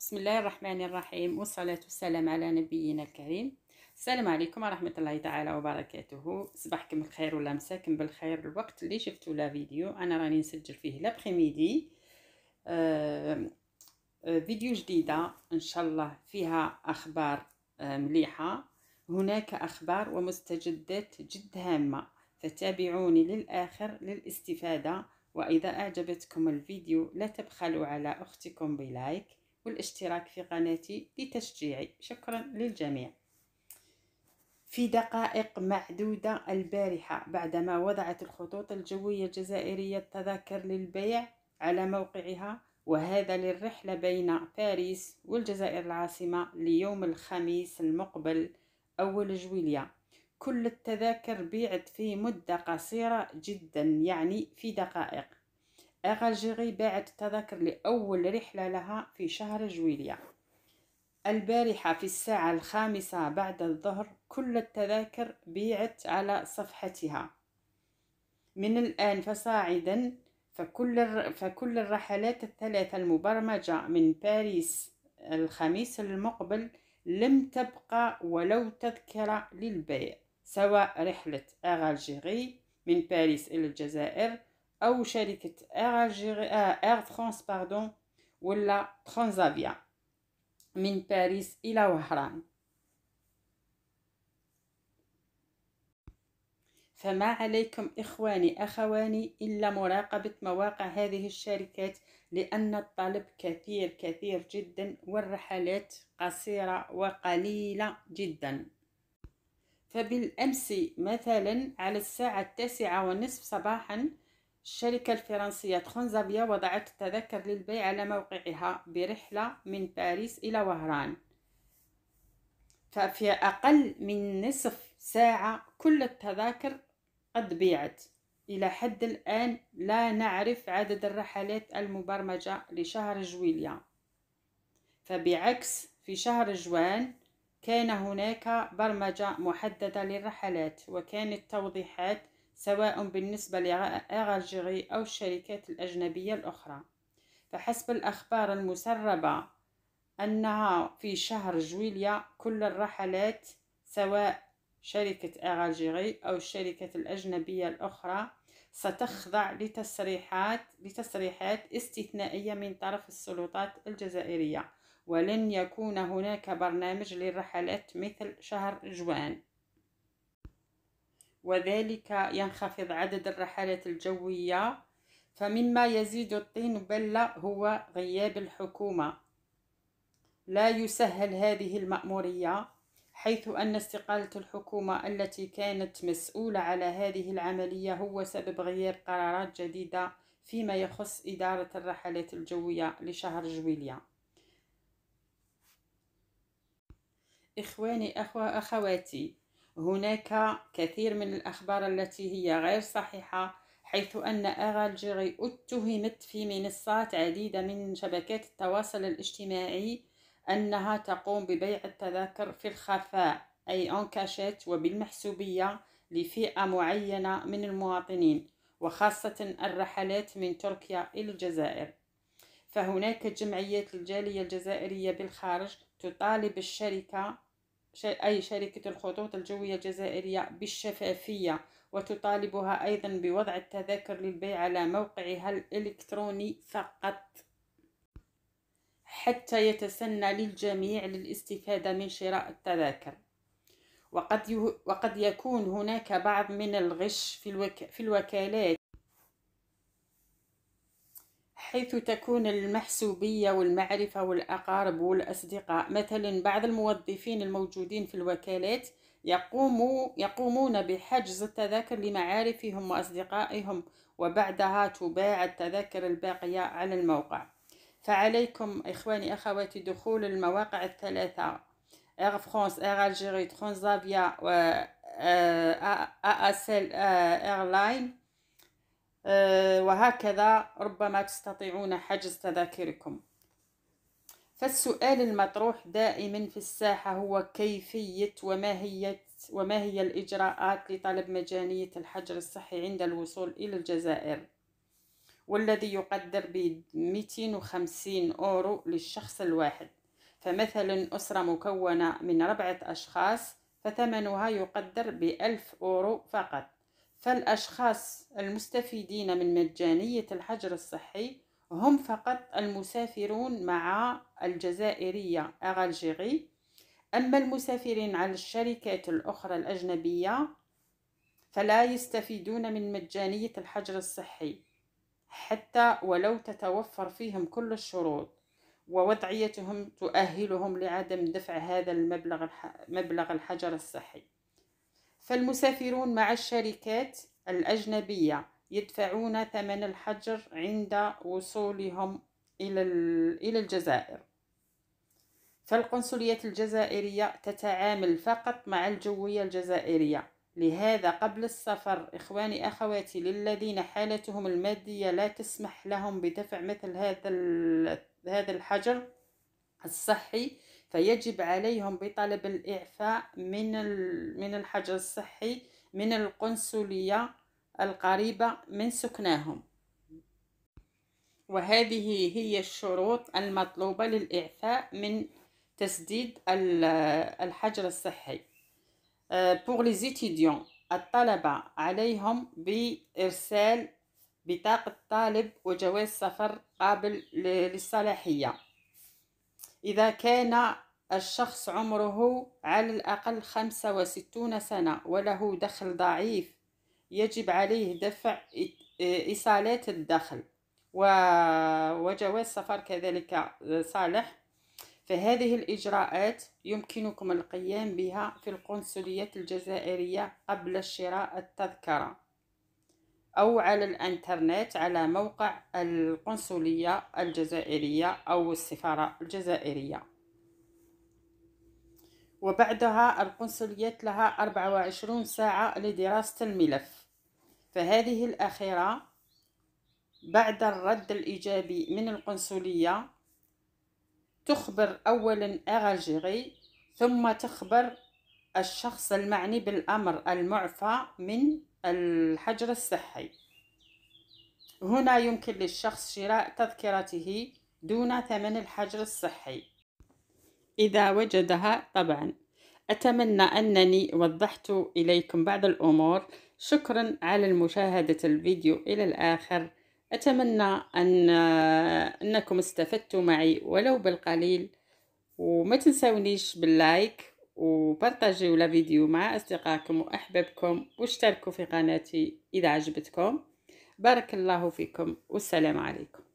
بسم الله الرحمن الرحيم والصلاة والسلام على نبينا الكريم السلام عليكم ورحمة الله تعالى وبركاته صباحكم بخير ولا مساكم بالخير الوقت اللي شفتوا لا فيديو أنا راني نسجل فيه لابخيميدي آه،, آه فيديو جديدة إن شاء الله فيها أخبار آه، مليحة هناك أخبار ومستجدات جد هامة فتابعوني للآخر للاستفادة وإذا أعجبتكم الفيديو لا تبخلوا على أختكم بلايك والاشتراك في قناتي لتشجيعي شكرا للجميع في دقائق معدودة البارحة بعدما وضعت الخطوط الجوية الجزائرية التذاكر للبيع على موقعها وهذا للرحلة بين باريس والجزائر العاصمة ليوم الخميس المقبل أول جويلية كل التذاكر بيعت في مدة قصيرة جدا يعني في دقائق أغالجيري باعت التذاكر لأول رحلة لها في شهر جويلية البارحة في الساعة الخامسة بعد الظهر كل التذاكر بيعت على صفحتها من الآن فصاعدا فكل, فكل الرحلات الثلاثة المبرمجة من باريس الخميس المقبل لم تبقى ولو تذكرة للبيع سواء رحلة أغالجيري من باريس إلى الجزائر أو شركة إير إير فرانس باردون ولا ترانزافيا من باريس إلى وهران فما عليكم إخواني أخواني إلا مراقبة مواقع هذه الشركات لأن الطلب كثير كثير جدا والرحلات قصيرة وقليلة جدا فبالأمس مثلا على الساعة التاسعة ونصف صباحا الشركة الفرنسية ترانزافيا وضعت التذاكر للبيع على موقعها برحلة من باريس إلى وهران ففي أقل من نصف ساعة كل التذاكر قد بيعت إلى حد الآن لا نعرف عدد الرحلات المبرمجة لشهر جويليا فبعكس في شهر جوان كان هناك برمجة محددة للرحلات وكانت توضيحات سواء بالنسبة لأراجيغي أو الشركات الأجنبية الأخرى فحسب الأخبار المسربة أنها في شهر جويليا كل الرحلات سواء شركة أراجيغي أو الشركات الأجنبية الأخرى ستخضع لتصريحات لتصريحات استثنائية من طرف السلطات الجزائرية ولن يكون هناك برنامج للرحلات مثل شهر جوان وذلك ينخفض عدد الرحلات الجوية فمما يزيد الطين بلة هو غياب الحكومة لا يسهل هذه المأمورية حيث أن استقالة الحكومة التي كانت مسؤولة على هذه العملية هو سبب غياب قرارات جديدة فيما يخص إدارة الرحلات الجوية لشهر جويلية إخواني أخوة أخواتي هناك كثير من الأخبار التي هي غير صحيحة حيث أن أغالجيري اتهمت في منصات عديدة من شبكات التواصل الاجتماعي أنها تقوم ببيع التذاكر في الخفاء أي أنكاشات وبالمحسوبية لفئة معينة من المواطنين وخاصة الرحلات من تركيا إلى الجزائر فهناك جمعية الجالية الجزائرية بالخارج تطالب الشركة أي شركة الخطوط الجوية الجزائرية بالشفافية وتطالبها أيضا بوضع التذاكر للبيع على موقعها الإلكتروني فقط حتى يتسنى للجميع للاستفادة من شراء التذاكر وقد, وقد يكون هناك بعض من الغش في, الوك... في الوكالات حيث تكون المحسوبية والمعرفة والأقارب والأصدقاء مثلا بعض الموظفين الموجودين في الوكالات يقوموا يقومون بحجز التذاكر لمعارفهم وأصدقائهم وبعدها تباع التذاكر الباقية على الموقع فعليكم إخواني أخواتي دخول المواقع الثلاثة إير فرانس إير ألجيري ترانزافيا و أسل إيرلاين آه، وهكذا ربما تستطيعون حجز تذاكركم فالسؤال المطروح دائما في الساحة هو كيفية هي, وما هي الإجراءات لطلب مجانية الحجر الصحي عند الوصول إلى الجزائر والذي يقدر ب 250 أورو للشخص الواحد فمثلا أسرة مكونة من ربعة أشخاص فثمنها يقدر بألف أورو فقط فالأشخاص المستفيدين من مجانية الحجر الصحي هم فقط المسافرون مع الجزائرية أغالجيغي أما المسافرين على الشركات الأخرى الأجنبية فلا يستفيدون من مجانية الحجر الصحي حتى ولو تتوفر فيهم كل الشروط ووضعيتهم تؤهلهم لعدم دفع هذا المبلغ مبلغ الحجر الصحي فالمسافرون مع الشركات الأجنبية يدفعون ثمن الحجر عند وصولهم إلى الجزائر فالقنصليات الجزائرية تتعامل فقط مع الجوية الجزائرية لهذا قبل السفر إخواني أخواتي للذين حالتهم المادية لا تسمح لهم بدفع مثل هذا هذا الحجر الصحي فيجب عليهم بطلب الإعفاء من من الحجر الصحي من القنصلية القريبة من سكناهم وهذه هي الشروط المطلوبة للإعفاء من تسديد الحجر الصحي آه، pour les étudiants الطلبة عليهم بإرسال بطاقة طالب وجواز سفر قابل للصلاحية إذا كان الشخص عمره على الأقل خمسة وستون سنة وله دخل ضعيف يجب عليه دفع إيصالات الدخل وجواز سفر كذلك صالح فهذه الإجراءات يمكنكم القيام بها في القنصليات الجزائرية قبل شراء التذكرة أو على الإنترنت على موقع القنصلية الجزائرية أو السفارة الجزائرية وبعدها القنصليات لها 24 ساعة لدراسة الملف فهذه الأخيرة بعد الرد الإيجابي من القنصلية تخبر أولا أغلجيري ثم تخبر الشخص المعني بالأمر المعفى من الحجر الصحي هنا يمكن للشخص شراء تذكرته دون ثمن الحجر الصحي إذا وجدها طبعا أتمنى أنني وضحت إليكم بعض الأمور شكرا على المشاهدة الفيديو إلى الآخر أتمنى أن أنكم استفدتوا معي ولو بالقليل وما تنسونيش باللايك وبارطاجيو لا فيديو مع اصدقائكم واحبابكم واشتركوا في قناتي اذا عجبتكم بارك الله فيكم والسلام عليكم